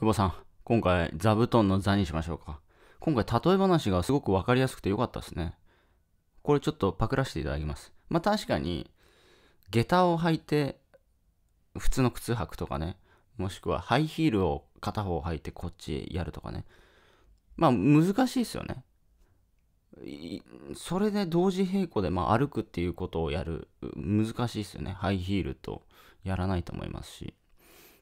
久保さん、今回座布団の座にしましょうか。今回例え話がすごくわかりやすくてよかったですね。これちょっとパクらせていただきます。まあ確かに、下駄を履いて、普通の靴履くとかね、もしくはハイヒールを片方履いてこっちやるとかね。まあ難しいですよね。それで同時並行で、まあ、歩くっていうことをやる難しいですよねハイヒールとやらないと思いますし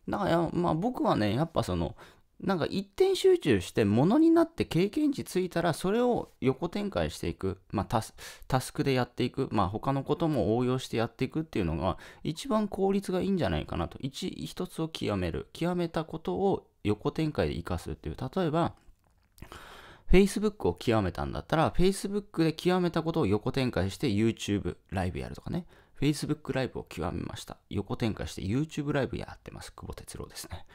だから、まあ僕はね、やっぱその、なんか一点集中してものになって経験値ついたらそれを横展開していく、まあ、タスクでやっていく、まあ、他のことも応用してやっていくっていうのが一番効率がいいんじゃないかなと一一つを極める極めたことを横展開で生かすっていう例えば Facebook を極めたんだったら Facebook で極めたことを横展開して YouTube ライブやるとかね Facebook ライブを極めました。横展開して YouTube ライブやってます。久保哲郎ですね。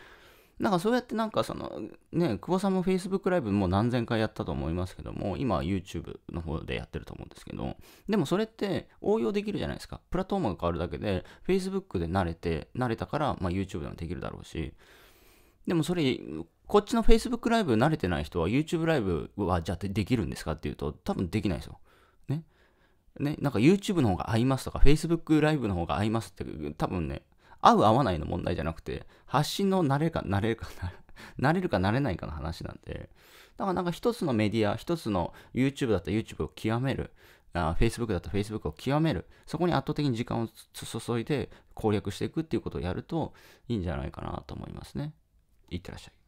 なんかそうやってなんかそのね、久保さんも Facebook ライブもう何千回やったと思いますけども、今は YouTube の方でやってると思うんですけど、でもそれって応用できるじゃないですか。プラットフォームが変わるだけで、Facebook で慣れて、慣れたから、まあ、YouTube でもできるだろうし、でもそれ、こっちの Facebook ライブ慣れてない人は YouTube ライブはじゃあできるんですかっていうと、多分できないですよ。ね、なんか YouTube の方が合いますとか、Facebook ライブの方が合いますって、多分ね、合う合わないの問題じゃなくて、発信の慣れか、慣れるか、慣れるか慣れないかの話なんで、だからなんか一つのメディア、一つの YouTube だったら YouTube を極める、あ Facebook だったら Facebook を極める、そこに圧倒的に時間を注いで攻略していくっていうことをやるといいんじゃないかなと思いますね。いってらっしゃい。